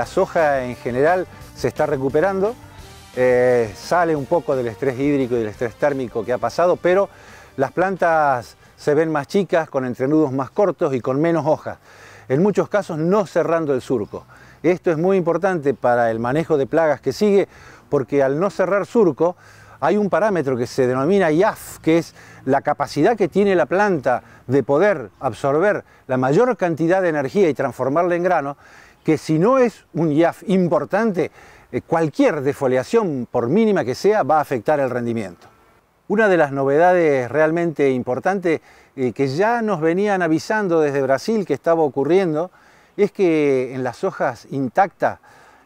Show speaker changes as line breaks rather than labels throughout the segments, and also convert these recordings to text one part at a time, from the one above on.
la soja en general se está recuperando, eh, sale un poco del estrés hídrico y del estrés térmico que ha pasado, pero las plantas se ven más chicas, con entrenudos más cortos y con menos hojas, en muchos casos no cerrando el surco. Esto es muy importante para el manejo de plagas que sigue, porque al no cerrar surco, hay un parámetro que se denomina IAF, que es la capacidad que tiene la planta de poder absorber la mayor cantidad de energía y transformarla en grano, que si no es un IAF importante, eh, cualquier defoliación, por mínima que sea, va a afectar el rendimiento. Una de las novedades realmente importantes eh, que ya nos venían avisando desde Brasil que estaba ocurriendo es que en las hojas intactas,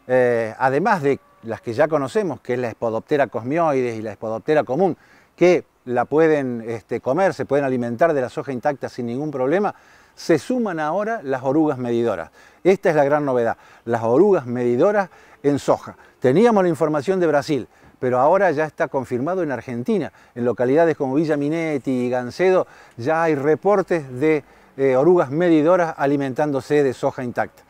eh, además de las que ya conocemos, que es la espodoptera cosmioides y la espodoptera común, que la pueden este, comer, se pueden alimentar de la soja intacta sin ningún problema, se suman ahora las orugas medidoras. Esta es la gran novedad, las orugas medidoras en soja. Teníamos la información de Brasil, pero ahora ya está confirmado en Argentina. En localidades como Villa Minetti y Gancedo ya hay reportes de eh, orugas medidoras alimentándose de soja intacta.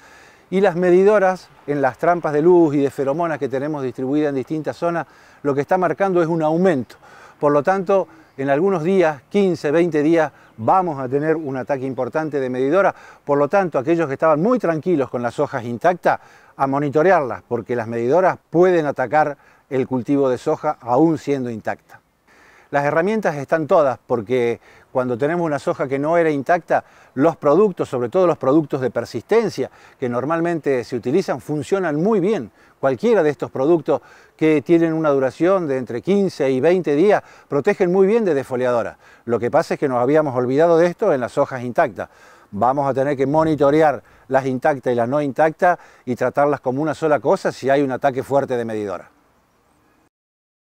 Y las medidoras en las trampas de luz y de feromonas que tenemos distribuidas en distintas zonas, lo que está marcando es un aumento. Por lo tanto, en algunos días, 15, 20 días, vamos a tener un ataque importante de medidora. Por lo tanto, aquellos que estaban muy tranquilos con las hojas intactas, a monitorearlas, porque las medidoras pueden atacar el cultivo de soja aún siendo intacta. Las herramientas están todas porque cuando tenemos una soja que no era intacta, los productos, sobre todo los productos de persistencia que normalmente se utilizan, funcionan muy bien. Cualquiera de estos productos que tienen una duración de entre 15 y 20 días protegen muy bien de defoliadora. Lo que pasa es que nos habíamos olvidado de esto en las hojas intactas. Vamos a tener que monitorear las intactas y las no intactas y tratarlas como una sola cosa si hay un ataque fuerte de medidora.